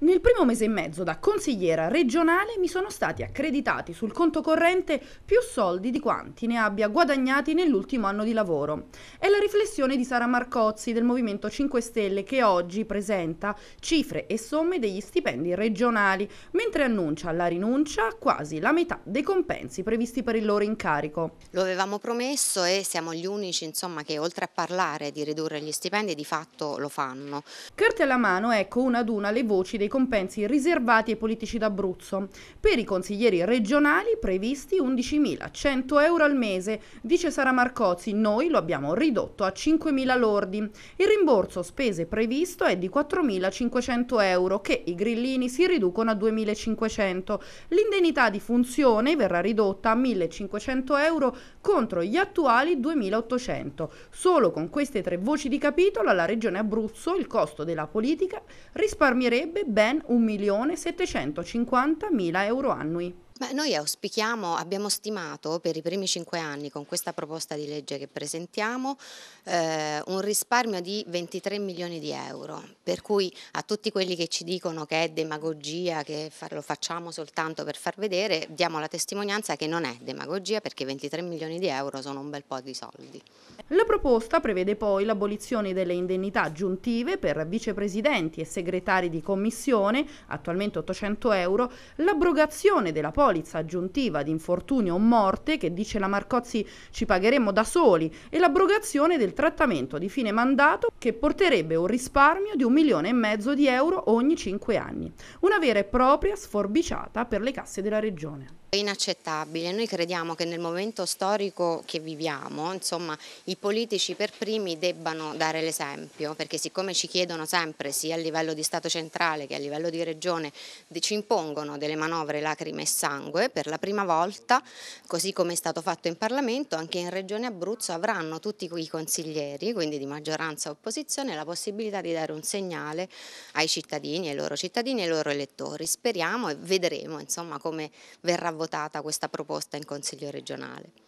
Nel primo mese e mezzo da consigliera regionale mi sono stati accreditati sul conto corrente più soldi di quanti ne abbia guadagnati nell'ultimo anno di lavoro. È la riflessione di Sara Marcozzi del Movimento 5 Stelle che oggi presenta cifre e somme degli stipendi regionali, mentre annuncia la rinuncia a quasi la metà dei compensi previsti per il loro incarico. Lo avevamo promesso e siamo gli unici insomma, che oltre a parlare di ridurre gli stipendi di fatto lo fanno. Carte alla mano ecco una ad una le voci dei compensi riservati ai politici d'Abruzzo. Per i consiglieri regionali previsti 11.100 euro al mese, dice Sara Marcozzi, noi lo abbiamo ridotto a 5.000 lordi. Il rimborso spese previsto è di 4.500 euro che i grillini si riducono a 2.500. L'indennità di funzione verrà ridotta a 1.500 euro contro gli attuali 2.800. Solo con queste tre voci di capitolo alla Regione Abruzzo il costo della politica risparmierebbe ben ben 1.750.000 euro annui. Beh, noi auspichiamo, abbiamo stimato per i primi cinque anni con questa proposta di legge che presentiamo eh, un risparmio di 23 milioni di euro, per cui a tutti quelli che ci dicono che è demagogia, che lo facciamo soltanto per far vedere, diamo la testimonianza che non è demagogia perché 23 milioni di euro sono un bel po' di soldi. La proposta prevede poi l'abolizione delle indennità aggiuntive per vicepresidenti e segretari di commissione, attualmente 800 euro, l'abrogazione della posta polizza aggiuntiva di infortunio o morte che dice la Marcozzi ci pagheremo da soli e l'abrogazione del trattamento di fine mandato che porterebbe un risparmio di un milione e mezzo di euro ogni cinque anni. Una vera e propria sforbiciata per le casse della regione. È inaccettabile, noi crediamo che nel momento storico che viviamo insomma, i politici per primi debbano dare l'esempio perché siccome ci chiedono sempre sia a livello di Stato centrale che a livello di Regione ci impongono delle manovre lacrime e sangue per la prima volta così come è stato fatto in Parlamento anche in Regione Abruzzo avranno tutti i consiglieri quindi di maggioranza e opposizione la possibilità di dare un segnale ai cittadini, ai loro cittadini e ai loro elettori. Speriamo e vedremo insomma, come verrà votata questa proposta in Consiglio regionale.